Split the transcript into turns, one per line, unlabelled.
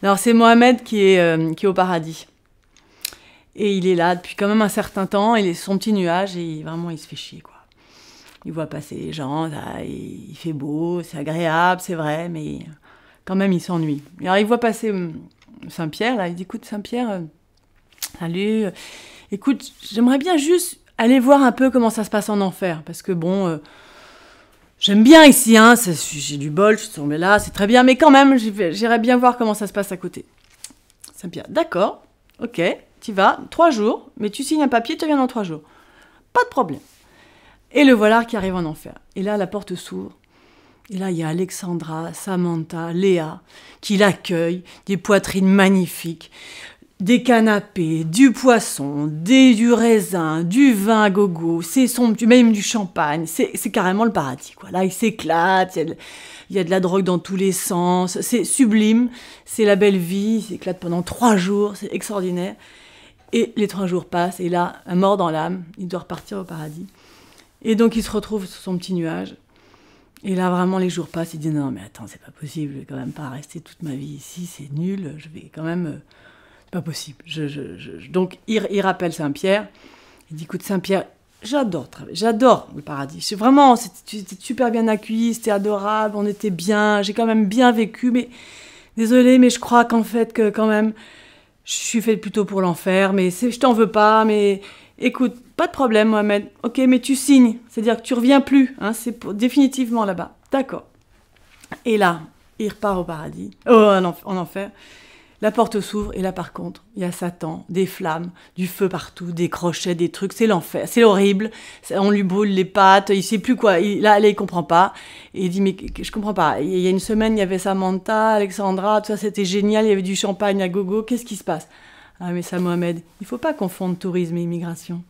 Alors c'est Mohamed qui est, euh, qui est au paradis. Et il est là depuis quand même un certain temps, il est son petit nuage et vraiment il se fait chier quoi. Il voit passer les gens, il, fait beau, c'est agréable, c'est vrai, mais quand même il s'ennuie. Alors il voit passer hum, Saint-Pierre là, il dit écoute Saint-Pierre, euh, salut, écoute j'aimerais bien juste aller voir un peu comment ça se passe en enfer, parce que bon euh, J'aime bien ici, hein, j'ai du bol, je suis là, c'est très bien, mais quand même, j'irais bien voir comment ça se passe à côté. Saint-Pierre, d'accord, ok, tu vas, trois jours, mais tu signes un papier, tu viens dans trois jours. Pas de problème. Et le voilà qui arrive en enfer. Et là, la porte s'ouvre. Et là, il y a Alexandra, Samantha, Léa, qui l'accueillent, des poitrines magnifiques, des canapés, du poisson, des, du raisin, du vin à gogo, c'est même du champagne, c'est, carrément le paradis. Quoi. Là, il s'éclate, il y, a de la drogue dans tous les sens, c'est sublime, c'est la belle vie, il s'éclate pendant trois jours, c'est extraordinaire. Et les trois jours passent, et là, un mort dans l'âme, il doit repartir au paradis. Et donc, il se retrouve sur son petit nuage. Et là, vraiment, les jours passent, il dit non, mais attends, c'est pas possible, je vais quand même pas rester toute ma vie ici, c'est nul, je vais quand même euh, pas possible. Je, donc, il, rappelle Saint-Pierre. Il dit, écoute, Saint-Pierre, j'adore travailler, j'adore le paradis. C'est vraiment, c'était super bien accueilli, c'était adorable, on était bien, j'ai quand même bien vécu, mais désolé, mais je crois qu'en fait, que quand même, je suis faite plutôt pour l'enfer, mais je t'en veux pas, mais écoute, pas de problème, Mohamed. Ok, mais tu signes, c'est-à-dire que tu reviens plus, hein, c'est définitivement là-bas. D'accord. Et là, il repart au paradis, oh, en enfer. La porte s'ouvre et là par contre, il y a Satan, des flammes, du feu partout, des crochets, des trucs, c'est l'enfer, c'est horrible. On lui brûle les pattes, il sait plus quoi. Il, là, là, il comprend pas. Et il dit mais je comprends pas. Il y a une semaine, il y avait Samantha, Alexandra, tout ça, c'était génial. Il y avait du champagne à gogo. Qu'est-ce qui se passe Ah mais ça, Mohamed, il faut pas confondre tourisme et immigration.